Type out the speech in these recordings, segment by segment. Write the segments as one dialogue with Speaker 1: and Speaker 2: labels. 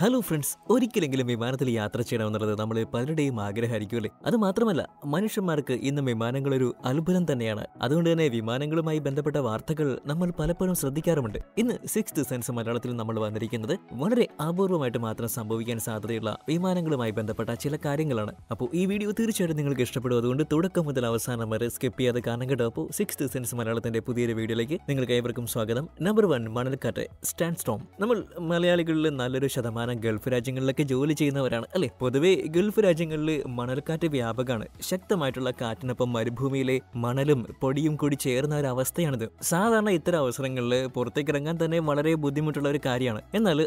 Speaker 1: hello friends ഒരിക്കലെങ്കിലും വിമാനത്തിൽ യാത്ര ചെയ്യണമെന്നുള്ളത് നമ്മൾ പലരുടെയും ആഗ്രഹമായിരിക്കുമല്ലേ അത് മാത്രമല്ല മനുഷ്യന്മാർക്ക് ഇന്ന് വിമാനങ്ങൾ ഒരു അത്ഭുതം തന്നെയാണ് അതുകൊണ്ട് തന്നെ വിമാനങ്ങളുമായി ബന്ധപ്പെട്ട വാർത്തകൾ നമ്മൾ പലപ്പോഴും ശ്രദ്ധിക്കാറുമുണ്ട് ഇന്ന് സിക്സ് സെൻസ് മലയാളത്തിൽ നമ്മൾ വന്നിരിക്കുന്നത് വളരെ അപൂർവമായിട്ട് മാത്രം സംഭവിക്കാൻ സാധ്യതയുള്ള വിമാനങ്ങളുമായി ബന്ധപ്പെട്ട ചില കാര്യങ്ങളാണ് അപ്പോൾ ഈ വീഡിയോ തീർച്ചയായിട്ടും നിങ്ങൾക്ക് ഇഷ്ടപ്പെടും അതുകൊണ്ട് തുടക്കം മുതൽ അവസാനം വരെ സ്കിപ്പ് ചെയ്യാതെ കാണാൻ കേട്ടോ അപ്പോൾ സിക്സ് സെൻസ് മലയാളത്തിന്റെ പുതിയൊരു വീഡിയോയിലേക്ക് നിങ്ങൾക്ക് ഏവർക്കും സ്വാഗതം നമ്പർ വൺ മണൽക്കാറ്റ് സ്റ്റാൻഡ് സ്റ്റോം നമ്മൾ മലയാളികളിൽ നല്ലൊരു ശതമാനം പ്രധാനം ഗൾഫ് രാജ്യങ്ങളിലൊക്കെ ജോലി ചെയ്യുന്നവരാണ് അല്ലേ പൊതുവേ ഗൾഫ് രാജ്യങ്ങളിൽ മണൽക്കാറ്റ് വ്യാപകമാണ് ശക്തമായിട്ടുള്ള കാറ്റിനൊപ്പം മരുഭൂമിയിലെ മണലും പൊടിയും കൂടി ചേർന്ന ഒരു അവസ്ഥയാണിത് സാധാരണ ഇത്തരം അവസരങ്ങളിൽ പുറത്തേക്ക് ഇറങ്ങാൻ തന്നെ വളരെ ബുദ്ധിമുട്ടുള്ള ഒരു കാര്യമാണ് എന്നാൽ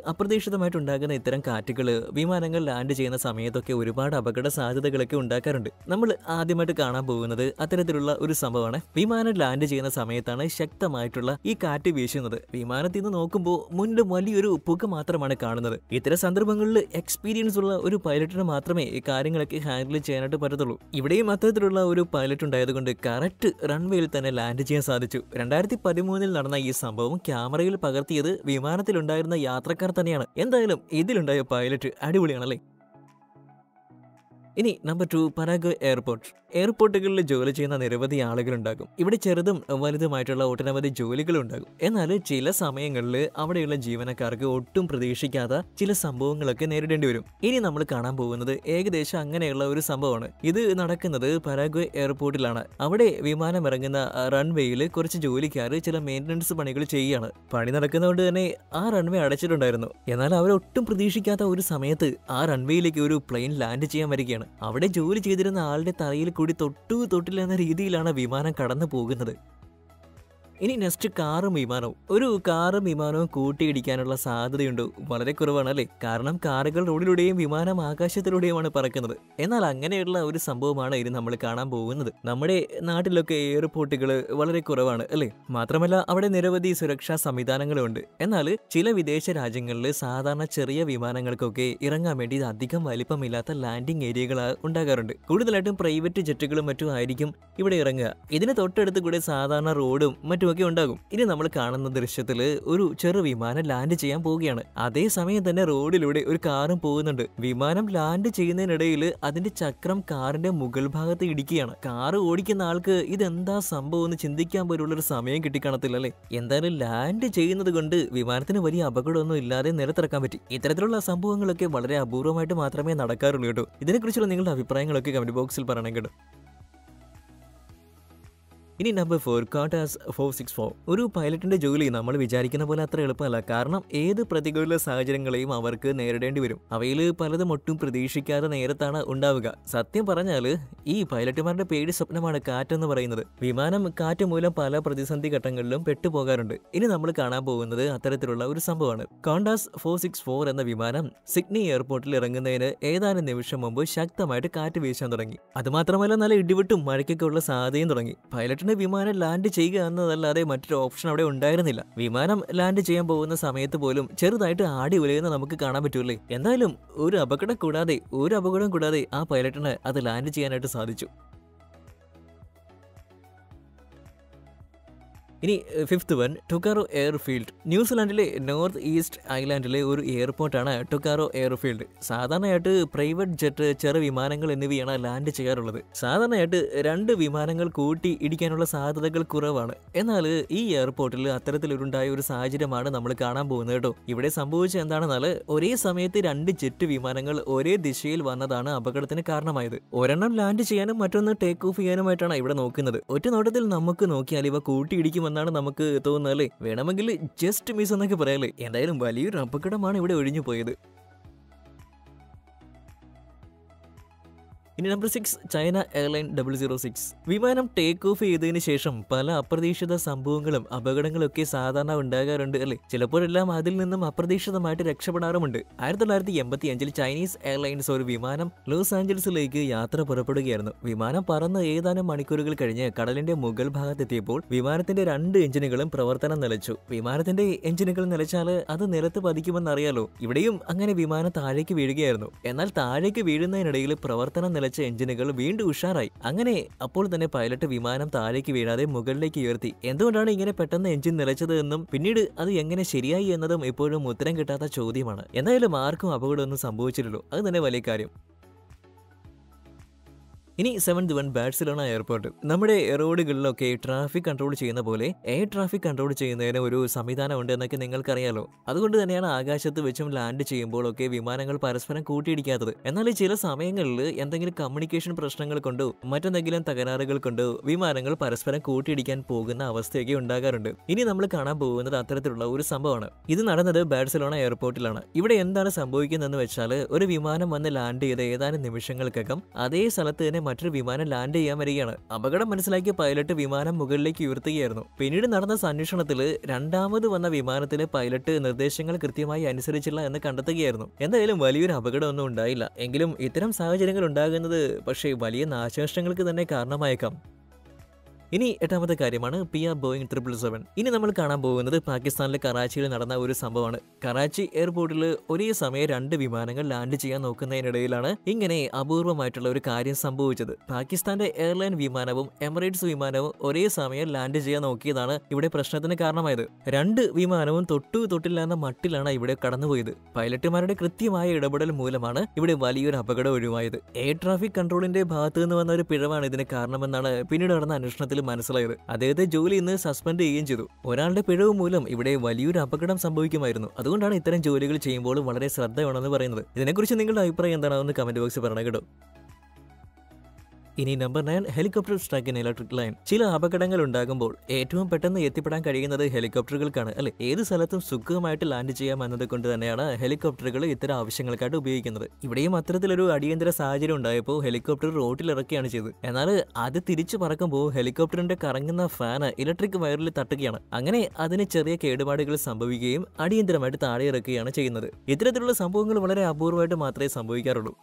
Speaker 1: ഉണ്ടാകുന്ന ഇത്തരം കാറ്റുകൾ വിമാനങ്ങൾ ലാൻഡ് ചെയ്യുന്ന സമയത്തൊക്കെ ഒരുപാട് അപകട സാധ്യതകളൊക്കെ ഉണ്ടാക്കാറുണ്ട് നമ്മൾ ആദ്യമായിട്ട് കാണാൻ പോകുന്നത് അത്തരത്തിലുള്ള ഒരു സംഭവമാണ് വിമാനം ലാൻഡ് ചെയ്യുന്ന സമയത്താണ് ശക്തമായിട്ടുള്ള ഈ കാറ്റ് വീശുന്നത് വിമാനത്തിൽ നിന്ന് നോക്കുമ്പോൾ മുന്നിൽ വലിയൊരു പുക മാത്രമാണ് കാണുന്നത് ഇത്തരം ചില സന്ദർഭങ്ങളിൽ എക്സ്പീരിയൻസ് ഉള്ള ഒരു പൈലറ്റിന് മാത്രമേ കാര്യങ്ങളൊക്കെ ഹാൻഡിൽ ചെയ്യാനായിട്ട് പറ്റത്തുള്ളൂ ഇവിടെയും അത്തരത്തിലുള്ള ഒരു പൈലറ്റ് ഉണ്ടായതുകൊണ്ട് കറക്റ്റ് റൺവേയിൽ തന്നെ ലാൻഡ് ചെയ്യാൻ സാധിച്ചു രണ്ടായിരത്തി പതിമൂന്നിൽ നടന്ന ഈ സംഭവം ക്യാമറയിൽ പകർത്തിയത് വിമാനത്തിലുണ്ടായിരുന്ന യാത്രക്കാർ തന്നെയാണ് എന്തായാലും ഇതിലുണ്ടായ പൈലറ്റ് അടിപൊളിയാണല്ലേ ഇനി നമ്പർ ടു പരാഗ്വേ എയർപോർട്ട് എയർപോർട്ടുകളിൽ ജോലി ചെയ്യുന്ന നിരവധി ആളുകളുണ്ടാകും ഇവിടെ ചെറുതും വലുതുമായിട്ടുള്ള ഒട്ടനവധി ജോലികളുണ്ടാകും എന്നാൽ ചില സമയങ്ങളിൽ അവിടെയുള്ള ജീവനക്കാർക്ക് ഒട്ടും പ്രതീക്ഷിക്കാത്ത ചില സംഭവങ്ങളൊക്കെ നേരിടേണ്ടി വരും ഇനി നമ്മൾ കാണാൻ പോകുന്നത് ഏകദേശം അങ്ങനെയുള്ള ഒരു സംഭവമാണ് ഇത് നടക്കുന്നത് പരാഗ്വേ എയർപോർട്ടിലാണ് അവിടെ വിമാനം ഇറങ്ങുന്ന റൺവേയിൽ കുറച്ച് ജോലിക്കാർ ചില മെയിൻ്റനൻസ് പണികൾ ചെയ്യുകയാണ് പണി നടക്കുന്നതുകൊണ്ട് തന്നെ ആ റൺവേ അടച്ചിട്ടുണ്ടായിരുന്നു എന്നാൽ അവരൊട്ടും പ്രതീക്ഷിക്കാത്ത ഒരു സമയത്ത് ആ റൺവേയിലേക്ക് ഒരു പ്ലെയിൻ ലാൻഡ് ചെയ്യാൻ വരികയാണ് പറയുകയാണ് അവിടെ ജോലി ചെയ്തിരുന്ന ആളുടെ തറയിൽ കൂടി തൊട്ടു തൊട്ടില്ല എന്ന രീതിയിലാണ് വിമാനം കടന്നു പോകുന്നത് ഇനി നെക്സ്റ്റ് കാറും വിമാനവും ഒരു കാറും വിമാനവും കൂട്ടിയിടിക്കാനുള്ള സാധ്യതയുണ്ട് വളരെ കുറവാണ് അല്ലേ കാരണം കാറുകൾ റോഡിലൂടെയും വിമാനം ആകാശത്തിലൂടെയുമാണ് പറക്കുന്നത് എന്നാൽ അങ്ങനെയുള്ള ഒരു സംഭവമാണ് ഇനി നമ്മൾ കാണാൻ പോകുന്നത് നമ്മുടെ നാട്ടിലൊക്കെ എയർപോർട്ടുകൾ വളരെ കുറവാണ് അല്ലേ മാത്രമല്ല അവിടെ നിരവധി സുരക്ഷാ സംവിധാനങ്ങളുണ്ട് എന്നാൽ ചില വിദേശ രാജ്യങ്ങളിൽ സാധാരണ ചെറിയ വിമാനങ്ങൾക്കൊക്കെ ഇറങ്ങാൻ വേണ്ടി അധികം വലിപ്പമില്ലാത്ത ലാൻഡിംഗ് ഏരിയകൾ ഉണ്ടാകാറുണ്ട് കൂടുതലായിട്ടും പ്രൈവറ്റ് ജെറ്റുകളും മറ്റും ആയിരിക്കും ഇവിടെ ഇറങ്ങുക ഇതിന് തൊട്ടടുത്ത് കൂടെ സാധാരണ റോഡും മറ്റും ഒക്കെ ഉണ്ടാകും ഇനി നമ്മൾ കാണുന്ന ദൃശ്യത്തിൽ ഒരു ചെറു വിമാനം ലാൻഡ് ചെയ്യാൻ പോവുകയാണ് അതേസമയം തന്നെ റോഡിലൂടെ ഒരു കാറും പോകുന്നുണ്ട് വിമാനം ലാൻഡ് ചെയ്യുന്നതിനിടയിൽ അതിന്റെ ചക്രം കാറിന്റെ മുകൾ ഭാഗത്ത് ഇടിക്കുകയാണ് കാറ് ഓടിക്കുന്ന ആൾക്ക് ഇതെന്താ സംഭവം എന്ന് ചിന്തിക്കാൻ പോലുള്ള ഒരു സമയം കിട്ടിക്കാണത്തില്ല അല്ലെ എന്തായാലും ലാൻഡ് ചെയ്യുന്നത് കൊണ്ട് വിമാനത്തിന് വലിയ അപകടമൊന്നും ഇല്ലാതെ നിലത്തിറക്കാൻ പറ്റി ഇത്തരത്തിലുള്ള സംഭവങ്ങളൊക്കെ വളരെ അപൂർവമായിട്ട് മാത്രമേ നടക്കാറുള്ളൂ കേട്ടോ ഇതിനെക്കുറിച്ചുള്ള നിങ്ങളുടെ അഭിപ്രായങ്ങളൊക്കെ കമന്റ് ബോക്സിൽ പറയണം കേട്ടോ ഇനി number four Qantas four six four ഒരു പൈലറ്റിന്റെ ജോലി നമ്മൾ വിചാരിക്കുന്ന പോലെ അത്ര എളുപ്പമല്ല കാരണം ഏത് പ്രതികൂല സാഹചര്യങ്ങളെയും അവർക്ക് നേരിടേണ്ടി വരും അവയിൽ പലതും ഒട്ടും പ്രതീക്ഷിക്കാതെ നേരത്താണ് ഉണ്ടാവുക സത്യം പറഞ്ഞാൽ ഈ പൈലറ്റുമാരുടെ പേടി സ്വപ്നമാണ് കാറ്റെന്ന് പറയുന്നത് വിമാനം കാറ്റ് മൂലം പല പ്രതിസന്ധി ഘട്ടങ്ങളിലും പെട്ടുപോകാറുണ്ട് ഇനി നമ്മൾ കാണാൻ പോകുന്നത് അത്തരത്തിലുള്ള ഒരു സംഭവമാണ് കോണ്ടാസ് ഫോർ സിക്സ് ഫോർ എന്ന വിമാനം സിഡ്നി എയർപോർട്ടിൽ ഇറങ്ങുന്നതിന് ഏതാനും നിമിഷം മുമ്പ് ശക്തമായിട്ട് കാറ്റ് വീശാൻ തുടങ്ങി അതുമാത്രമല്ല നല്ല ഇടിവിട്ടും മഴയ്ക്കൊക്കെ ഉള്ള സാധ്യതയും തുടങ്ങി പൈലറ്റിന് തന്നെ വിമാനം ലാൻഡ് ചെയ്യുക എന്നതല്ലാതെ മറ്റൊരു ഓപ്ഷൻ അവിടെ ഉണ്ടായിരുന്നില്ല വിമാനം ലാൻഡ് ചെയ്യാൻ പോകുന്ന സമയത്ത് പോലും ചെറുതായിട്ട് ആടി ഉലയുന്ന നമുക്ക് കാണാൻ പറ്റൂലേ എന്തായാലും ഒരു അപകടം കൂടാതെ ഒരു അപകടം കൂടാതെ ആ പൈലറ്റിന് അത് ലാൻഡ് ചെയ്യാനായിട്ട് സാധിച്ചു ഇനി ഫിഫ്ത്ത് വൺ ടൊക്കാറോ എയർഫീൽഡ് ന്യൂസിലാൻഡിലെ നോർത്ത് ഈസ്റ്റ് ഐലാൻഡിലെ ഒരു എയർപോർട്ടാണ് ടൊക്കാറോ എയർഫീൽഡ് സാധാരണയായിട്ട് പ്രൈവറ്റ് ജെറ്റ് ചെറു വിമാനങ്ങൾ എന്നിവയാണ് ലാൻഡ് ചെയ്യാറുള്ളത് സാധാരണയായിട്ട് രണ്ട് വിമാനങ്ങൾ കൂട്ടി ഇടിക്കാനുള്ള സാധ്യതകൾ കുറവാണ് എന്നാൽ ഈ എയർപോർട്ടിൽ അത്തരത്തിലുണ്ടായ ഒരു സാഹചര്യമാണ് നമ്മൾ കാണാൻ പോകുന്നത് കേട്ടോ ഇവിടെ സംഭവിച്ചത് എന്താണെന്നാൽ ഒരേ സമയത്ത് രണ്ട് ജെറ്റ് വിമാനങ്ങൾ ഒരേ ദിശയിൽ വന്നതാണ് അപകടത്തിന് കാരണമായത് ഒരെണ്ണം ലാൻഡ് ചെയ്യാനും മറ്റൊന്ന് ടേക്ക് ഓഫ് ചെയ്യാനുമായിട്ടാണ് ഇവിടെ നോക്കുന്നത് ഒറ്റ നോട്ടത്തിൽ നമുക്ക് നോക്കിയാൽ ഇവ കൂട്ടിയിടിക്കുമെന്ന് ഉണ്ടാകുമെന്നാണ് നമുക്ക് തോന്നുന്നത് അല്ലേ വേണമെങ്കിൽ ജസ്റ്റ് മിസ് എന്നൊക്കെ പറയാല്ലേ എന്തായാലും വലിയൊരു അപകടമാണ് ഇവിടെ ഒഴിഞ്ഞു പോയത് ഇനി number six China airline double zero six വിമാനം ടേക്ക് ഓഫ് ചെയ്തതിന് ശേഷം പല അപ്രതീക്ഷിത സംഭവങ്ങളും ഒക്കെ സാധാരണ ഉണ്ടാകാറുണ്ട് അല്ലെ ചിലപ്പോഴെല്ലാം അതിൽ നിന്നും അപ്രതീക്ഷിതമായിട്ട് രക്ഷപ്പെടാറുമുണ്ട് ആയിരത്തി തൊള്ളായിരത്തി എൺപത്തി അഞ്ചിൽ ചൈനീസ് എയർലൈൻസ് ഒരു വിമാനം ലോസ് ആഞ്ചലസിലേക്ക് യാത്ര പുറപ്പെടുകയായിരുന്നു വിമാനം പറന്ന് ഏതാനും മണിക്കൂറുകൾ കഴിഞ്ഞ് കടലിന്റെ മുകൾ ഭാഗത്തെത്തിയപ്പോൾ വിമാനത്തിന്റെ രണ്ട് എഞ്ചിനുകളും പ്രവർത്തനം നിലച്ചു വിമാനത്തിന്റെ എഞ്ചിനുകൾ നിലച്ചാൽ അത് നിലത്ത് പതിക്കുമെന്നറിയാലോ ഇവിടെയും അങ്ങനെ വിമാനം താഴേക്ക് വീഴുകയായിരുന്നു എന്നാൽ താഴേക്ക് വീഴുന്നതിനിടയിൽ പ്രവർത്തനം നിലച്ച തഴച്ച എഞ്ചിനുകൾ വീണ്ടും ഉഷാറായി അങ്ങനെ അപ്പോൾ തന്നെ പൈലറ്റ് വിമാനം താഴേക്ക് വീഴാതെ മുകളിലേക്ക് ഉയർത്തി എന്തുകൊണ്ടാണ് ഇങ്ങനെ പെട്ടെന്ന് എഞ്ചിൻ നിലച്ചത് എന്നും പിന്നീട് അത് എങ്ങനെ ശരിയായി എന്നതും ഇപ്പോഴും ഉത്തരം കിട്ടാത്ത ചോദ്യമാണ് എന്തായാലും ആർക്കും അപകടമൊന്നും സംഭവിച്ചിട്ടുള്ളൂ അത് തന്നെ വലിയ കാര്യം ഇനി സെവൻത് വൺ ബാഴ്സലോണ എയർപോർട്ട് നമ്മുടെ റോഡുകളിലൊക്കെ ട്രാഫിക് കൺട്രോൾ ചെയ്യുന്ന പോലെ എയർ ട്രാഫിക് കൺട്രോൾ ചെയ്യുന്നതിന് ഒരു സംവിധാനം ഉണ്ട് എന്നൊക്കെ നിങ്ങൾക്കറിയാലോ അതുകൊണ്ട് തന്നെയാണ് ആകാശത്ത് വെച്ചും ലാൻഡ് ചെയ്യുമ്പോഴൊക്കെ വിമാനങ്ങൾ പരസ്പരം കൂട്ടിയിടിക്കാത്തത് എന്നാൽ ചില സമയങ്ങളിൽ എന്തെങ്കിലും കമ്മ്യൂണിക്കേഷൻ പ്രശ്നങ്ങൾ കൊണ്ടോ മറ്റെന്തെങ്കിലും തകരാറുകൾ കൊണ്ടോ വിമാനങ്ങൾ പരസ്പരം കൂട്ടിയിടിക്കാൻ പോകുന്ന അവസ്ഥയൊക്കെ ഉണ്ടാകാറുണ്ട് ഇനി നമ്മൾ കാണാൻ പോകുന്നത് അത്തരത്തിലുള്ള ഒരു സംഭവമാണ് ഇത് നടന്നത് ബാഴ്സലോണ എയർപോർട്ടിലാണ് ഇവിടെ എന്താണ് സംഭവിക്കുന്നതെന്ന് വെച്ചാൽ ഒരു വിമാനം വന്ന് ലാൻഡ് ചെയ്ത ഏതാനും നിമിഷങ്ങൾക്കകം അതേ സ്ഥലത്ത് തന്നെ മറ്റൊരു വിമാനം ലാൻഡ് ചെയ്യാൻ വരികയാണ് അപകടം മനസ്സിലാക്കിയ പൈലറ്റ് വിമാനം മുകളിലേക്ക് ഉയർത്തുകയായിരുന്നു പിന്നീട് നടന്ന അന്വേഷണത്തിൽ രണ്ടാമത് വന്ന വിമാനത്തിലെ പൈലറ്റ് നിർദ്ദേശങ്ങൾ കൃത്യമായി അനുസരിച്ചില്ല എന്ന് കണ്ടെത്തുകയായിരുന്നു എന്തായാലും വലിയൊരു അപകടമൊന്നും ഉണ്ടായില്ല എങ്കിലും ഇത്തരം സാഹചര്യങ്ങൾ ഉണ്ടാകുന്നത് പക്ഷേ വലിയ നാശനഷ്ടങ്ങൾക്ക് തന്നെ കാരണമായേക്കാം ഇനി എട്ടാമത്തെ കാര്യമാണ് ആർ ബോയിങ് ട്രിപ്പിൾ സെവൻ ഇനി നമ്മൾ കാണാൻ പോകുന്നത് പാകിസ്ഥാനിലെ കറാച്ചിയിൽ നടന്ന ഒരു സംഭവമാണ് കറാച്ചി എയർപോർട്ടിൽ ഒരേ സമയം രണ്ട് വിമാനങ്ങൾ ലാൻഡ് ചെയ്യാൻ നോക്കുന്നതിനിടയിലാണ് ഇങ്ങനെ അപൂർവമായിട്ടുള്ള ഒരു കാര്യം സംഭവിച്ചത് പാകിസ്ഥാന്റെ എയർലൈൻ വിമാനവും എമിറേറ്റ്സ് വിമാനവും ഒരേ സമയം ലാൻഡ് ചെയ്യാൻ നോക്കിയതാണ് ഇവിടെ പ്രശ്നത്തിന് കാരണമായത് രണ്ട് വിമാനവും തൊട്ടു തൊട്ടില്ല എന്ന മട്ടിലാണ് ഇവിടെ കടന്നുപോയത് പൈലറ്റുമാരുടെ കൃത്യമായ ഇടപെടൽ മൂലമാണ് ഇവിടെ വലിയൊരു അപകടം ഒഴിവായത് എയർ ട്രാഫിക് കൺട്രോളിന്റെ ഭാഗത്തു നിന്ന് വന്ന ഒരു പിഴവാണ് ഇതിന് കാരണമെന്നാണ് പിന്നീട് നടന്ന അന്വേഷണത്തിൽ പോലും മനസ്സിലായത് അദ്ദേഹത്തെ ജോലി ഇന്ന് സസ്പെൻഡ് ചെയ്യുകയും ചെയ്തു ഒരാളുടെ പിഴവ് മൂലം ഇവിടെ വലിയൊരു അപകടം സംഭവിക്കുമായിരുന്നു അതുകൊണ്ടാണ് ഇത്തരം ജോലികൾ ചെയ്യുമ്പോൾ വളരെ ശ്രദ്ധ വേണമെന്ന് പറയുന്നത് ഇതിനെക്കുറിച്ച് നിങ്ങളുടെ അഭിപ്രായം എന്താണെന്ന് കമന്റ് ബോക്സിൽ പറയണം കേട്ടോ ഇനി number nine helicopter strike in electric line ചില അപകടങ്ങൾ ഉണ്ടാകുമ്പോൾ ഏറ്റവും പെട്ടെന്ന് എത്തിപ്പെടാൻ കഴിയുന്നത് ഹെലികോപ്റ്ററുകൾക്കാണ് അല്ലെ ഏത് സ്ഥലത്തും സുഖമായിട്ട് ലാൻഡ് ചെയ്യാം എന്നത് കൊണ്ട് തന്നെയാണ് ഹെലികോപ്റ്ററുകൾ ഇത്തരം ആവശ്യങ്ങൾക്കായിട്ട് ഉപയോഗിക്കുന്നത് ഇവിടെയും അത്തരത്തിലൊരു അടിയന്തര സാഹചര്യം ഉണ്ടായപ്പോൾ ഹെലികോപ്റ്റർ റോട്ടിൽ ഇറക്കുകയാണ് ചെയ്തത് എന്നാൽ അത് തിരിച്ചു പറക്കുമ്പോൾ ഹെലികോപ്റ്ററിന്റെ കറങ്ങുന്ന ഫാന് ഇലക്ട്രിക് വയറിൽ തട്ടുകയാണ് അങ്ങനെ അതിന് ചെറിയ കേടുപാടുകൾ സംഭവിക്കുകയും അടിയന്തരമായിട്ട് താഴെ ഇറക്കുകയാണ് ചെയ്യുന്നത് ഇത്തരത്തിലുള്ള സംഭവങ്ങൾ വളരെ അപൂർവമായിട്ട് മാത്രമേ സംഭവിക്കാറുള്ളൂ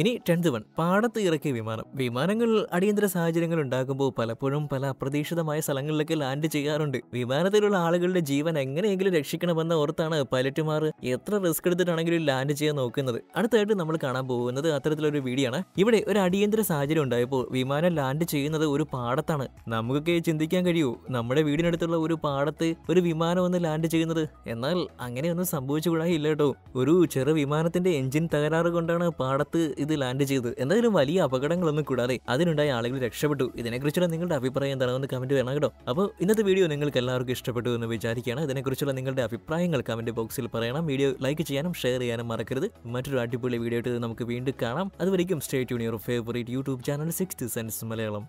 Speaker 1: ഇനി ടെൻത്ത് വൺ പാടത്ത് ഇറക്കിയ വിമാനം വിമാനങ്ങൾ അടിയന്തര സാഹചര്യങ്ങൾ ഉണ്ടാകുമ്പോൾ പലപ്പോഴും പല അപ്രതീക്ഷിതമായ സ്ഥലങ്ങളിലൊക്കെ ലാൻഡ് ചെയ്യാറുണ്ട് വിമാനത്തിലുള്ള ആളുകളുടെ ജീവൻ എങ്ങനെയെങ്കിലും രക്ഷിക്കണമെന്ന ഓർത്താണ് പൈലറ്റുമാർ എത്ര റിസ്ക് എടുത്തിട്ടാണെങ്കിലും ലാൻഡ് ചെയ്യാൻ നോക്കുന്നത് അടുത്തായിട്ട് നമ്മൾ കാണാൻ പോകുന്നത് അത്തരത്തിലൊരു വീഡിയോ ആണ് ഇവിടെ ഒരു അടിയന്തര സാഹചര്യം ഉണ്ടായപ്പോൾ വിമാനം ലാൻഡ് ചെയ്യുന്നത് ഒരു പാടത്താണ് നമുക്കൊക്കെ ചിന്തിക്കാൻ കഴിയൂ നമ്മുടെ വീടിനടുത്തുള്ള ഒരു പാടത്ത് ഒരു വിമാനം ഒന്ന് ലാൻഡ് ചെയ്യുന്നത് എന്നാൽ അങ്ങനെയൊന്നും ഇല്ല കേട്ടോ ഒരു ചെറു വിമാനത്തിന്റെ എഞ്ചിൻ തകരാറ് കൊണ്ടാണ് പാടത്ത് ഇത് ചെയ്ത് ലാൻഡ് ചെയ്ത് എന്തായാലും വലിയ അപകടങ്ങളൊന്നും കൂടാതെ അതിനുണ്ടായ ആളുകൾ രക്ഷപ്പെട്ടു ഇതിനെക്കുറിച്ചുള്ള നിങ്ങളുടെ അഭിപ്രായം എന്താണെന്ന് കമന്റ് വേണം കേട്ടോ അപ്പോൾ ഇന്നത്തെ വീഡിയോ നിങ്ങൾക്ക് എല്ലാവർക്കും ഇഷ്ടപ്പെട്ടു എന്ന് വിചാരിക്കുകയാണ് ഇതിനെക്കുറിച്ചുള്ള നിങ്ങളുടെ അഭിപ്രായങ്ങൾ കമന്റ് ബോക്സിൽ പറയണം വീഡിയോ ലൈക്ക് ചെയ്യാനും ഷെയർ ചെയ്യാനും മറക്കരുത് മറ്റൊരു അടിപൊളി വീഡിയോ ആയിട്ട് നമുക്ക് വീണ്ടും കാണാം അതുവരേക്കും stay tuned your favourite YouTube channel six sense Malayalam